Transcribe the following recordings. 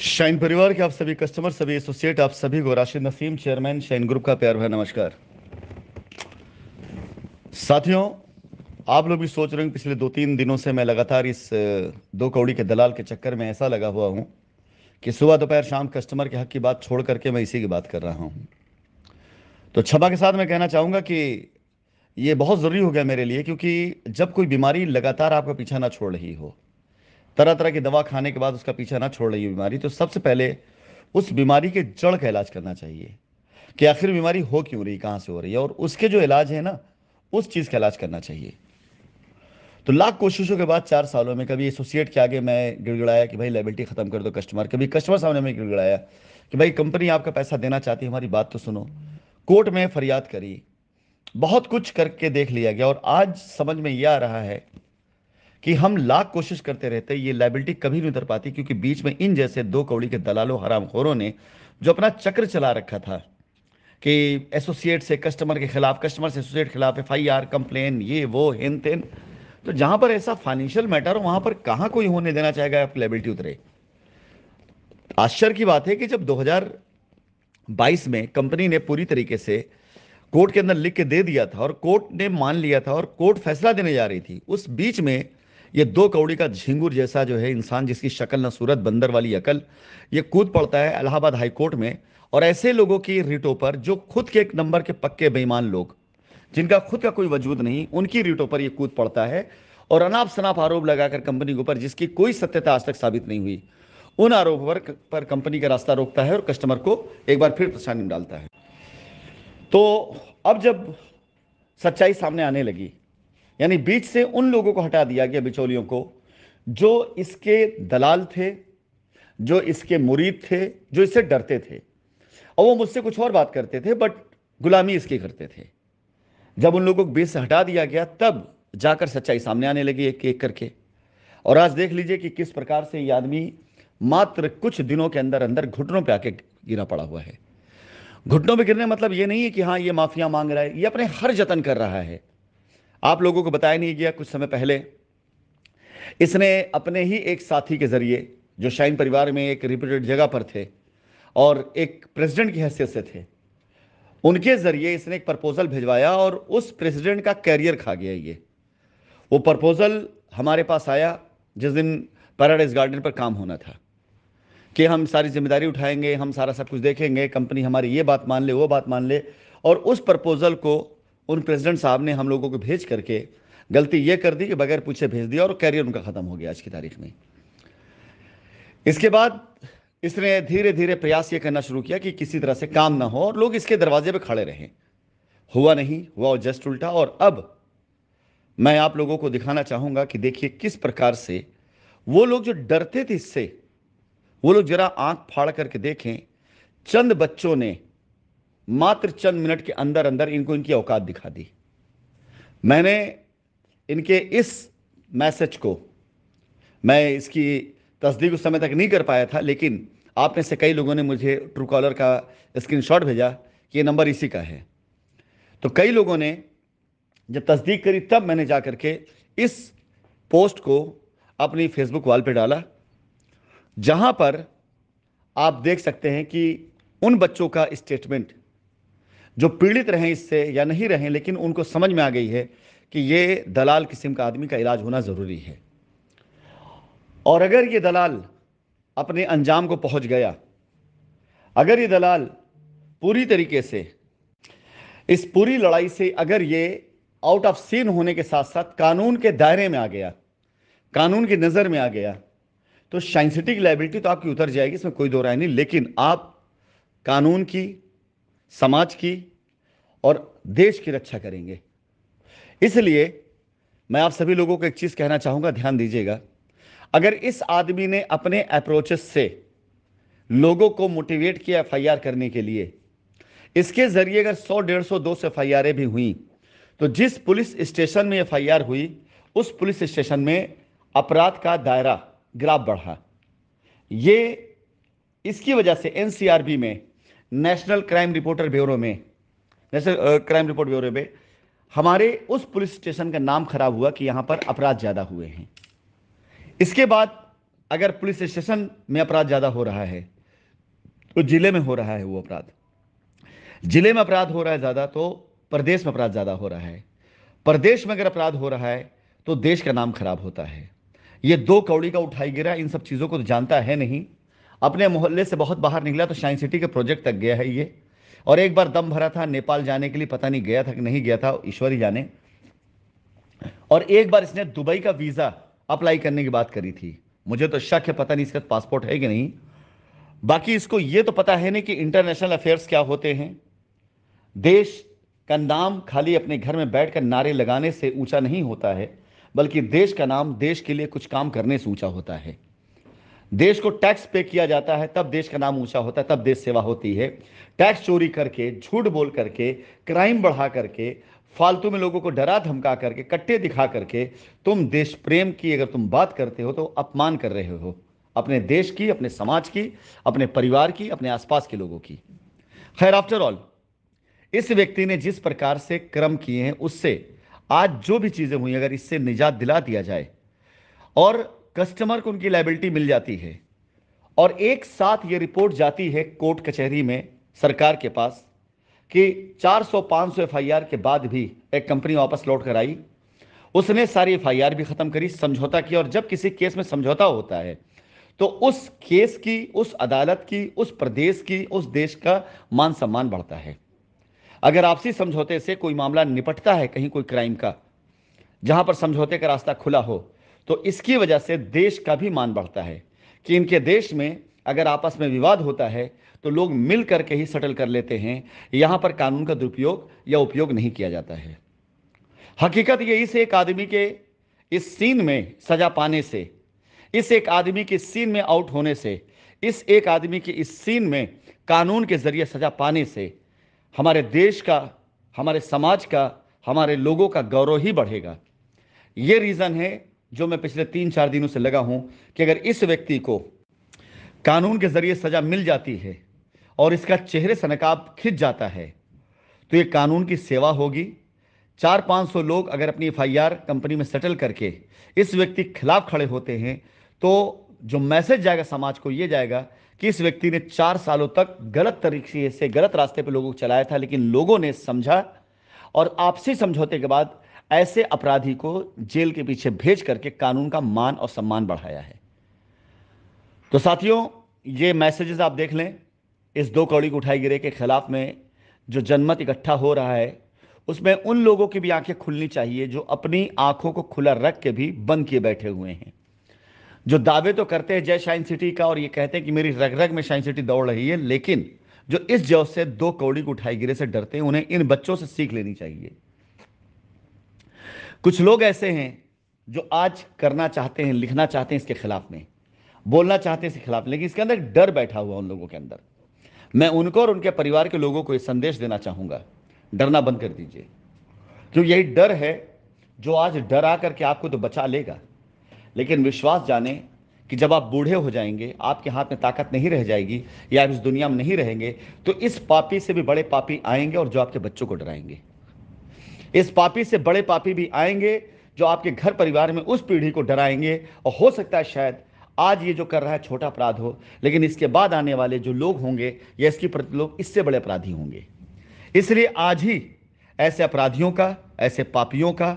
shine परिवार के आप सभी कस्टमर सभी एसोसिएट आप सभी को Rashid Naseem chairman Shine Group का प्यार भाई नमस्कार साथियों आप लोग भी सोच रहे हैं पिछले दो तीन दिनों से मैं लगातार इस दो कौड़ी के दलाल के चक्कर में ऐसा लगा हुआ हूं कि सुबह दोपहर शाम कस्टमर के हक की बात छोड़ करके मैं इसी की बात कर रहा हूँ तो छपा के साथ मैं कहना चाहूँगा कि ये बहुत ज़रूरी हो गया मेरे लिए क्योंकि जब कोई बीमारी लगातार आपका पीछा ना छोड़ रही हो तरह तरह की दवा खाने के बाद उसका पीछा ना छोड़ रही है बीमारी तो सबसे पहले उस बीमारी के जड़ का इलाज करना चाहिए कि आखिर बीमारी हो क्यों रही कहाँ से हो रही है और उसके जो इलाज है ना उस चीज़ का इलाज करना चाहिए तो लाख कोशिशों के बाद चार सालों में कभी एसोसिएट के आगे मैं गिड़गिड़ाया कि भाई लेबिलिटी खत्म कर दो कस्टमर कभी कस्टमर सामने में गिड़गिड़ाया कि भाई कंपनी आपका पैसा देना चाहती है हमारी बात तो सुनो कोर्ट में फरियाद करी बहुत कुछ करके देख लिया गया और आज समझ में यह आ रहा है कि हम लाख कोशिश करते रहते ये लाइबिलिटी कभी नहीं उतर पाती क्योंकि बीच में इन जैसे दो कौड़ी के दलालों हरामखोरों ने जो अपना चक्र चला रखा था कि एसोसिएट से कस्टमर के खिलाफ कस्टमर से एसोसिएट खिलाफ एफ आई आर कंप्लेन ये वो हेन तेन तो जहां पर ऐसा फाइनेंशियल मैटर हो वहां पर कहां कोई होने देना चाहेगा आप लाइबिलिटी उतरे आश्चर्य की बात है कि जब 2022 में कंपनी ने पूरी तरीके से कोर्ट के अंदर लिख के दे दिया था और कोर्ट ने मान लिया था और कोर्ट फैसला देने जा रही थी उस बीच में ये दो कौड़ी का झिंगुर जैसा जो है इंसान जिसकी शक्ल न सूरत बंदर वाली अकल ये कूद पड़ता है इलाहाबाद हाईकोर्ट में और ऐसे लोगों की रीटों पर जो खुद के एक नंबर के पक्के बेईमान लोग जिनका खुद का कोई वजूद नहीं उनकी रीटों पर ये कूद पड़ता है और अनाप शनाप आरोप लगाकर कंपनी के ऊपर जिसकी कोई सत्यता आज तक साबित नहीं हुई उन आरोपों पर, पर कंपनी का रास्ता रोकता है और कस्टमर को एक बार फिर परेशानी में डालता है तो अब जब सच्चाई सामने आने लगी यानी बीच से उन लोगों को हटा दिया गया बिचौलियों को जो इसके दलाल थे जो इसके मुरीद थे जो इससे डरते थे और वो मुझसे कुछ और बात करते थे बट गुलामी इसकी करते थे जब उन लोगों को बीच से हटा दिया गया तब जाकर सच्चाई सामने आने लगी एक एक करके और आज देख लीजिए कि किस प्रकार से ये आदमी मात्र कुछ दिनों के अंदर अंदर घुटनों पे आके गिरा पड़ा हुआ है घुटनों पे गिरने मतलब ये नहीं है कि हाँ ये माफिया मांग रहा है ये अपने हर जतन कर रहा है आप लोगों को बताया नहीं गया कुछ समय पहले इसने अपने ही एक साथी के जरिए जो शाइन परिवार में एक रिप्यूटेड जगह पर थे और एक प्रेसिडेंट की हैसियत से थे उनके जरिए इसने एक प्रपोजल भिजवाया और उस प्रेसिडेंट का कैरियर खा गया ये वो प्रपोजल हमारे पास आया जिस दिन पैराडाइज गार्डन पर काम होना था कि हम सारी जिम्मेदारी उठाएंगे हम सारा सब कुछ देखेंगे कंपनी हमारी ये बात मान ले वो बात मान ले और उस प्रपोजल को उन प्रेसिडेंट साहब ने हम लोगों को भेज करके गलती यह कर दी कि बगैर पूछे भेज दिया और कैरियर उनका ख़त्म हो गया आज की तारीख में इसके बाद इसने धीरे धीरे प्रयास ये करना शुरू किया कि किसी तरह से काम ना हो और लोग इसके दरवाजे पर खड़े रहे हुआ नहीं हुआ और जस्ट उल्टा और अब मैं आप लोगों को दिखाना चाहूंगा कि देखिए किस प्रकार से वो लोग जो डरते थे इससे वो लोग जरा आंख फाड़ करके देखें चंद बच्चों ने मात्र चंद मिनट के अंदर अंदर इनको इनकी औकात दिखा दी मैंने इनके इस मैसेज को मैं इसकी तस्दीक उस समय तक नहीं कर पाया था लेकिन आप में से कई लोगों ने मुझे ट्रू कॉलर का स्क्रीनशॉट भेजा कि ये नंबर इसी का है तो कई लोगों ने जब तस्दीक करी तब मैंने जा करके के इस पोस्ट को अपनी फेसबुक वॉल पे डाला जहाँ पर आप देख सकते हैं कि उन बच्चों का स्टेटमेंट जो पीड़ित रहें इससे या नहीं रहें लेकिन उनको समझ में आ गई है कि ये दलाल किस्म का आदमी का इलाज होना ज़रूरी है और अगर ये दलाल अपने अंजाम को पहुंच गया अगर ये दलाल पूरी तरीके से इस पूरी लड़ाई से अगर ये आउट ऑफ सीन होने के साथ साथ कानून के दायरे में आ गया कानून की नज़र में आ गया तो साइंसिटिक लाइबिलिटी तो आपकी उतर जाएगी इसमें कोई दो राय नहीं लेकिन आप कानून की समाज की और देश की रक्षा करेंगे इसलिए मैं आप सभी लोगों को एक चीज़ कहना चाहूंगा ध्यान दीजिएगा अगर इस आदमी ने अपने अप्रोचेस से लोगों को मोटिवेट किया एफ करने के लिए इसके ज़रिए अगर 100 डेढ़ सौ दो सौ एफ भी हुई तो जिस पुलिस स्टेशन में एफ हुई उस पुलिस स्टेशन में अपराध का दायरा ग्राफ बढ़ा ये इसकी वजह से एनसीआरबी में नेशनल क्राइम रिपोर्टर ब्यूरो में नेशनल क्राइम रिपोर्ट ब्यूरो में हमारे उस पुलिस स्टेशन का नाम खराब हुआ कि यहां पर अपराध ज़्यादा हुए हैं इसके बाद अगर पुलिस स्टेशन में अपराध ज़्यादा हो रहा है तो जिले में हो रहा है वो अपराध जिले में अपराध हो रहा है ज़्यादा तो प्रदेश में अपराध ज़्यादा हो रहा है प्रदेश में अगर अपराध हो रहा है तो देश का नाम खराब होता है ये दो कौड़ी का उठाई गिरा इन सब चीज़ों को तो जानता है नहीं अपने मोहल्ले से बहुत बाहर निकला तो शाइन सिटी के प्रोजेक्ट तक गया है ये और एक बार दम भरा था नेपाल जाने के लिए पता नहीं गया था कि नहीं गया था ईश्वरी जाने और एक बार इसने दुबई का वीज़ा अप्लाई करने की बात करी थी मुझे तो शक है पता नहीं इसका पासपोर्ट है कि नहीं बाकी इसको ये तो पता है नहीं कि इंटरनेशनल अफेयर्स क्या होते हैं देश का नाम खाली अपने घर में बैठकर नारे लगाने से ऊंचा नहीं होता है बल्कि देश का नाम देश के लिए कुछ काम करने से ऊंचा होता है देश को टैक्स पे किया जाता है तब देश का नाम ऊंचा होता है तब देश सेवा होती है टैक्स चोरी करके झूठ बोल करके क्राइम बढ़ा करके फालतू में लोगों को डरा धमका करके कट्टे दिखा करके तुम देश प्रेम की अगर तुम बात करते हो तो अपमान कर रहे हो अपने देश की अपने समाज की अपने परिवार की अपने आसपास के लोगों की खैर आफ्टर ऑल इस व्यक्ति ने जिस प्रकार से कर्म किए हैं उससे आज जो भी चीज़ें हुई अगर इससे निजात दिला दिया जाए और कस्टमर को उनकी लाइबिलिटी मिल जाती है और एक साथ ये रिपोर्ट जाती है कोर्ट कचहरी में सरकार के पास कि 400-500 एफआईआर के बाद भी एक कंपनी वापस लौट कर आई उसने सारी एफआईआर भी ख़त्म करी समझौता किया और जब किसी केस में समझौता होता है तो उस केस की उस अदालत की उस प्रदेश की उस देश का मान सम्मान बढ़ता है अगर आपसी समझौते से कोई मामला निपटता है कहीं कोई क्राइम का जहां पर समझौते का रास्ता खुला हो तो इसकी वजह से देश का भी मान बढ़ता है कि इनके देश में अगर आपस में विवाद होता है तो लोग मिल करके ही सेटल कर लेते हैं यहाँ पर कानून का दुरुपयोग या उपयोग नहीं किया जाता है हकीकत ये इस एक आदमी के इस सीन में सजा पाने से इस एक आदमी के सीन में आउट होने से इस एक आदमी के इस सीन में कानून के ज़रिए सजा पाने से हमारे देश का हमारे समाज का हमारे लोगों का गौरव ही बढ़ेगा ये रीज़न है जो मैं पिछले तीन चार दिनों से लगा हूं कि अगर इस व्यक्ति को कानून के जरिए सजा मिल जाती है और इसका चेहरे से नकाब खिंच जाता है तो ये कानून की सेवा होगी चार पाँच सौ लोग अगर अपनी एफ कंपनी में सेटल करके इस व्यक्ति के खिलाफ खड़े होते हैं तो जो मैसेज जाएगा समाज को ये जाएगा कि इस व्यक्ति ने चार सालों तक गलत तरीके से गलत रास्ते पर लोगों को चलाया था लेकिन लोगों ने समझा और आपसी समझौते के बाद ऐसे अपराधी को जेल के पीछे भेज करके कानून का मान और सम्मान बढ़ाया है तो साथियों ये मैसेजेस आप देख लें इस दो कौड़ी को उठाई गिरे के खिलाफ में जो जनमत इकट्ठा हो रहा है उसमें उन लोगों की भी आंखें खुलनी चाहिए जो अपनी आंखों को खुला रख के भी बंद किए बैठे हुए हैं जो दावे तो करते हैं जय शाइन सिटी का और ये कहते हैं कि मेरी रग रग में शाइन सिटी दौड़ रही है लेकिन जो इस जो से दो कौड़ी को उठाई गिरे से डरते हैं उन्हें इन बच्चों से सीख लेनी चाहिए कुछ लोग ऐसे हैं जो आज करना चाहते हैं लिखना चाहते हैं इसके खिलाफ में बोलना चाहते हैं इसके खिलाफ लेकिन इसके अंदर डर बैठा हुआ उन लोगों के अंदर मैं उनको और उनके परिवार के लोगों को ये संदेश देना चाहूँगा डरना बंद कर दीजिए क्योंकि यही डर है जो आज डरा करके आपको तो बचा लेगा लेकिन विश्वास जाने कि जब आप बूढ़े हो जाएंगे आपके हाथ में ताकत नहीं रह जाएगी या आप इस दुनिया में नहीं रहेंगे तो इस पापी से भी बड़े पापी आएंगे और जो आपके बच्चों को डराएंगे इस पापी से बड़े पापी भी आएंगे जो आपके घर परिवार में उस पीढ़ी को डराएंगे और हो सकता है शायद आज ये जो कर रहा है छोटा अपराध हो लेकिन इसके बाद आने वाले जो लोग होंगे या इसके प्रति लोग इससे बड़े अपराधी होंगे इसलिए आज ही ऐसे अपराधियों का ऐसे पापियों का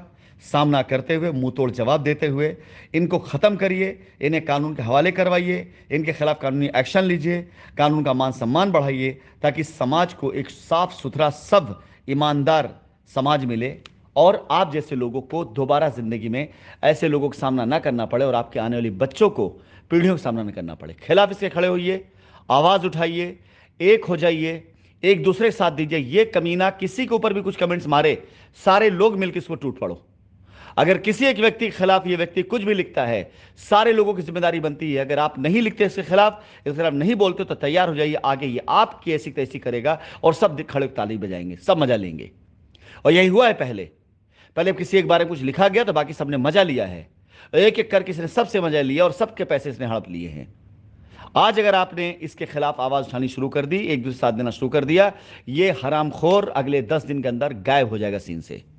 सामना करते हुए मुंह तोड़ जवाब देते हुए इनको ख़त्म करिए इन्हें कानून के हवाले करवाइए इनके खिलाफ कानूनी एक्शन लीजिए कानून का मान सम्मान बढ़ाइए ताकि समाज को एक साफ सुथरा सब ईमानदार समाज मिले और आप जैसे लोगों को दोबारा ज़िंदगी में ऐसे लोगों का सामना ना करना पड़े और आपके आने वाली बच्चों को पीढ़ियों का सामना ना करना पड़े खिलाफ इसके खड़े होइए आवाज़ उठाइए एक हो जाइए एक दूसरे के साथ दीजिए ये कमीना किसी के ऊपर भी कुछ कमेंट्स मारे सारे लोग मिलकर इसको टूट पड़ो अगर किसी एक व्यक्ति के खिलाफ ये व्यक्ति कुछ भी लिखता है सारे लोगों की जिम्मेदारी बनती है अगर आप नहीं लिखते इसके खिलाफ इसके खिलाफ नहीं बोलते तो तैयार हो जाइए आगे ये आपकी ऐसी तैसी करेगा और सब खड़े ताली बजाएंगे सब मजा लेंगे और यही हुआ है पहले पहले किसी एक बारे में कुछ लिखा गया तो बाकी सबने मजा लिया है एक एक करके इसने सबसे मजा लिया और सबके पैसे इसने हड़प लिए हैं आज अगर आपने इसके खिलाफ आवाज उठानी शुरू कर दी एक दूसरे साथ देना शुरू कर दिया ये हरामखोर अगले दस दिन के अंदर गायब हो जाएगा सीन से